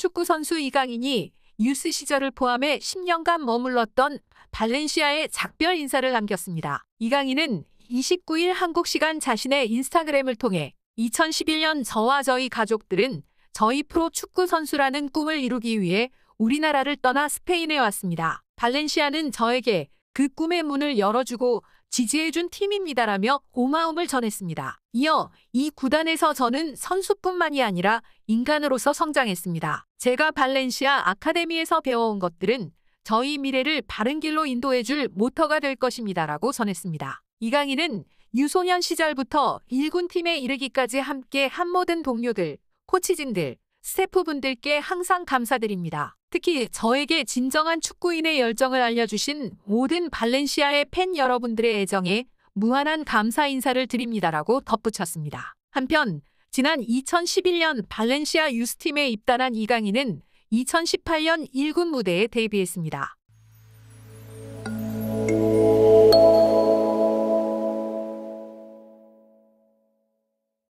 축구선수 이강인이 유스 시절을 포함해 10년간 머물렀던 발렌시아의 작별 인사를 남겼습니다. 이강인은 29일 한국 시간 자신의 인스타그램을 통해 2011년 저와 저희 가족들은 저희 프로 축구 선수라는 꿈을 이루기 위해 우리나라를 떠나 스페인에 왔습니다. 발렌시아는 저에게 그 꿈의 문을 열어주고 지지해준 팀입니다라며 고마움을 전했습니다. 이어 이 구단에서 저는 선수뿐만이 아니라 인간으로서 성장했습니다. 제가 발렌시아 아카데미에서 배워온 것들은 저희 미래를 바른 길로 인도해줄 모터가 될 것입니다라고 전했습니다. 이강인은 유소년 시절부터 1군 팀에 이르기까지 함께 한 모든 동료들, 코치진들, 스태프분들께 항상 감사드립니다. 특히 저에게 진정한 축구인의 열정을 알려주신 모든 발렌시아의 팬 여러분들의 애정에 무한한 감사 인사를 드립니다라고 덧붙였습니다. 한편 지난 2011년 발렌시아 유스팀에 입단한 이강인은 2018년 1군 무대에 데뷔했습니다.